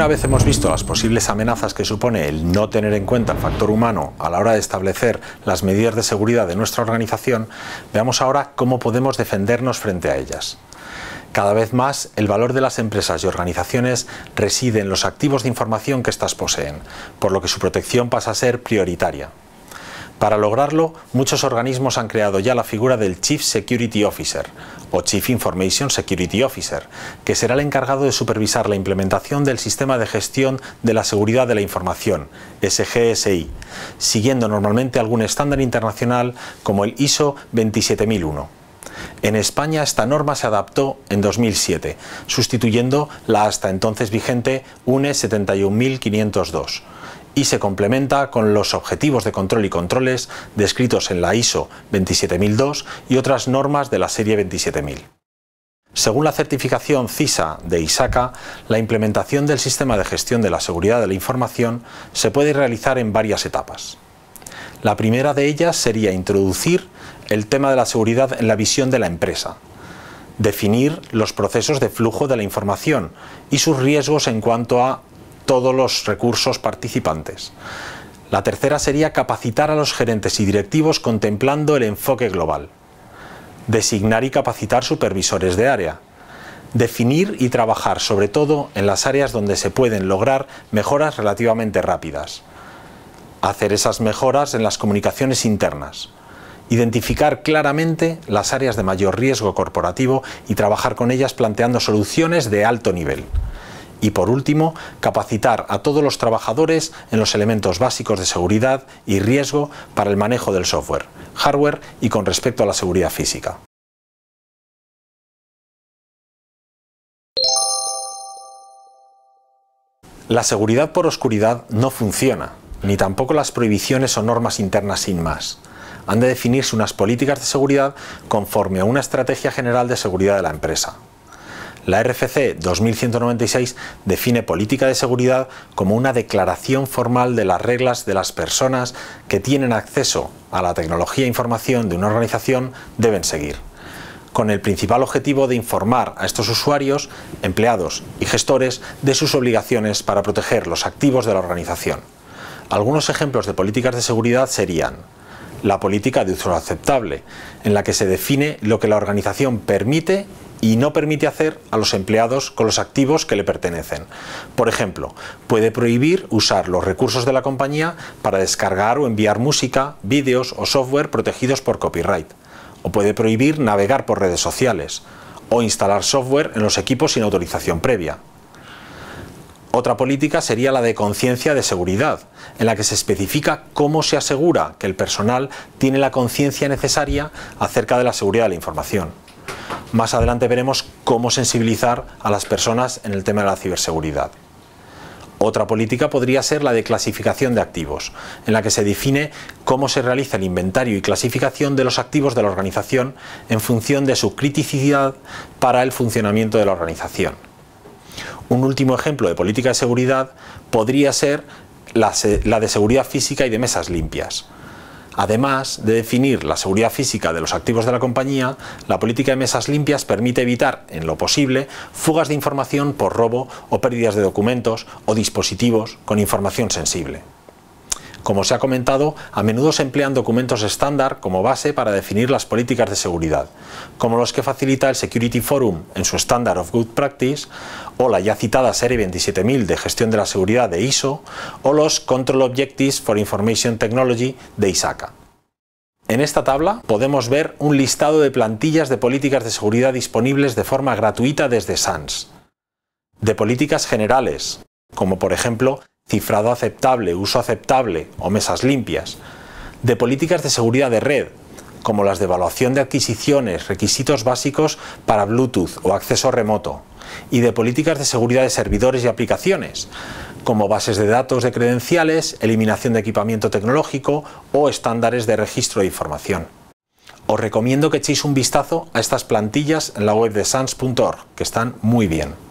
Una vez hemos visto las posibles amenazas que supone el no tener en cuenta el factor humano a la hora de establecer las medidas de seguridad de nuestra organización, veamos ahora cómo podemos defendernos frente a ellas. Cada vez más, el valor de las empresas y organizaciones reside en los activos de información que éstas poseen, por lo que su protección pasa a ser prioritaria. Para lograrlo, muchos organismos han creado ya la figura del Chief Security Officer o Chief Information Security Officer, que será el encargado de supervisar la implementación del Sistema de Gestión de la Seguridad de la Información, SGSI, siguiendo normalmente algún estándar internacional como el ISO 27001. En España esta norma se adaptó en 2007, sustituyendo la hasta entonces vigente e UNE 71502 y se complementa con los objetivos de control y controles descritos en la ISO 27002 y otras normas de la serie 27000. Según la certificación CISA de ISACA, la implementación del sistema de gestión de la seguridad de la información se puede realizar en varias etapas. La primera de ellas sería introducir el tema de la seguridad en la visión de la empresa, definir los procesos de flujo de la información y sus riesgos en cuanto a todos los recursos participantes. La tercera sería capacitar a los gerentes y directivos contemplando el enfoque global. Designar y capacitar supervisores de área. Definir y trabajar sobre todo en las áreas donde se pueden lograr mejoras relativamente rápidas. Hacer esas mejoras en las comunicaciones internas. Identificar claramente las áreas de mayor riesgo corporativo y trabajar con ellas planteando soluciones de alto nivel. Y por último, capacitar a todos los trabajadores en los elementos básicos de seguridad y riesgo para el manejo del software, hardware y con respecto a la seguridad física. La seguridad por oscuridad no funciona, ni tampoco las prohibiciones o normas internas sin más. Han de definirse unas políticas de seguridad conforme a una estrategia general de seguridad de la empresa. La RFC 2196 define política de seguridad como una declaración formal de las reglas de las personas que tienen acceso a la tecnología e información de una organización deben seguir con el principal objetivo de informar a estos usuarios, empleados y gestores de sus obligaciones para proteger los activos de la organización. Algunos ejemplos de políticas de seguridad serían la política de uso aceptable, en la que se define lo que la organización permite y no permite hacer a los empleados con los activos que le pertenecen. Por ejemplo, puede prohibir usar los recursos de la compañía para descargar o enviar música, vídeos o software protegidos por copyright. O puede prohibir navegar por redes sociales o instalar software en los equipos sin autorización previa. Otra política sería la de conciencia de seguridad, en la que se especifica cómo se asegura que el personal tiene la conciencia necesaria acerca de la seguridad de la información. Más adelante veremos cómo sensibilizar a las personas en el tema de la ciberseguridad. Otra política podría ser la de clasificación de activos, en la que se define cómo se realiza el inventario y clasificación de los activos de la organización en función de su criticidad para el funcionamiento de la organización. Un último ejemplo de política de seguridad podría ser la, de seguridad física y de mesas limpias. Además de definir la seguridad física de los activos de la compañía, la política de mesas limpias permite evitar, en lo posible, fugas de información por robo o pérdidas de documentos o dispositivos con información sensible. Como se ha comentado, a menudo se emplean documentos estándar como base para definir las políticas de seguridad, como los que facilita el Security Forum en su Standard of Good Practice, o la ya citada Serie 27000 de Gestión de la Seguridad de ISO, o los Control Objectives for Information Technology de ISACA. En esta tabla podemos ver un listado de plantillas de políticas de seguridad disponibles de forma gratuita desde SANS. De políticas generales, como por ejemplo cifrado aceptable, uso aceptable o mesas limpias, de políticas de seguridad de red, como las de evaluación de adquisiciones, requisitos básicos para Bluetooth o acceso remoto, y de políticas de seguridad de servidores y aplicaciones, como bases de datos de credenciales, eliminación de equipamiento tecnológico o estándares de registro de información. Os recomiendo que echéis un vistazo a estas plantillas en la web de sans.org, que están muy bien.